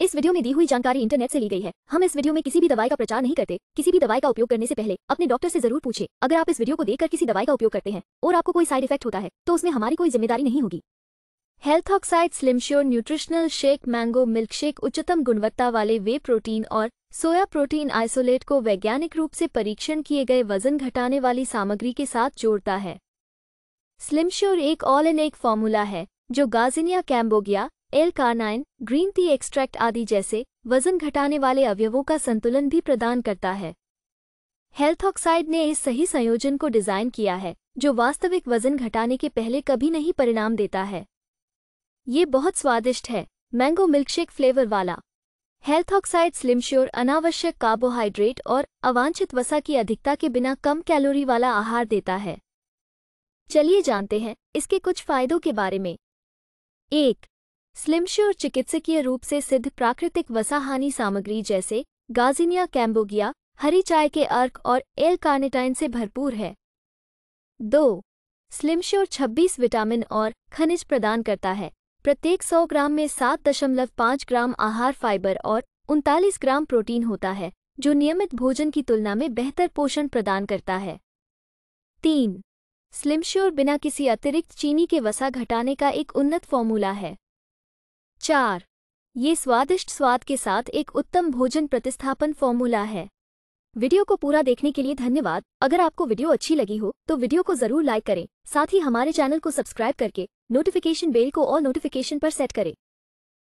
इस वीडियो में दी हुई जानकारी इंटरनेट से ली गई है हम इस वीडियो में किसी भी दवाई का प्रचार नहीं करते किसी भी दवाई का उपयोग करने से पहले अपने डॉक्टर से जरूर पूछे अगर आप इस वीडियो को देखकर किसी दवाई का उपयोग करते हैं और आपको कोई साइड इफेक्ट होता है तो उसमें हमारी कोई जिम्मेदारी नहीं होगी Health Oxide Slimsure nutritional shake mango milk shake उच्चतम गुणवत्ता वाले वे प्रोटीन और सोया प्रोटीन आइसोलेट को वैज्ञानिक रूप से परीक्षण किए गए वजन घटाने वाली सामग्री के साथ जोड़ता है स्लिमश्योर एक ऑल एन एक फॉर्मूला है जो garcinia cambogia L carnitine green tea extract आदि जैसे वजन घटाने वाले अवयवों का संतुलन भी प्रदान करता है हेल्थ ऑक्साइड ने इस सही संयोजन को डिजाइन किया है जो वास्तविक वजन घटाने के पहले कभी नहीं परिणाम देता है ये बहुत स्वादिष्ट है मैंगो मिल्कशेक फ्लेवर वाला हेल्थ ऑक्साइड स्लिमश्योर अनावश्यक कार्बोहाइड्रेट और अवांछित वसा की अधिकता के बिना कम कैलोरी वाला आहार देता है चलिए जानते हैं इसके कुछ फायदों के बारे में एक स्लिमश्योर चिकित्सकीय रूप से सिद्ध प्राकृतिक वसाहानि सामग्री जैसे गाजिनिया कैम्बोगिया हरी चाय के अर्क और एल कार्नेटाइन से भरपूर है दो स्लिमश्योर 26 विटामिन और खनिज प्रदान करता है प्रत्येक 100 ग्राम में 7.5 ग्राम आहार फाइबर और उनतालीस ग्राम प्रोटीन होता है जो नियमित भोजन की तुलना में बेहतर पोषण प्रदान करता है तीन स्लिमश्योर बिना किसी अतिरिक्त चीनी के वसा घटाने का एक उन्नत फॉर्मूला है चार ये स्वादिष्ट स्वाद के साथ एक उत्तम भोजन प्रतिस्थापन फॉर्मूला है वीडियो को पूरा देखने के लिए धन्यवाद अगर आपको वीडियो अच्छी लगी हो तो वीडियो को जरूर लाइक करें साथ ही हमारे चैनल को सब्सक्राइब करके नोटिफिकेशन बेल को और नोटिफिकेशन पर सेट करें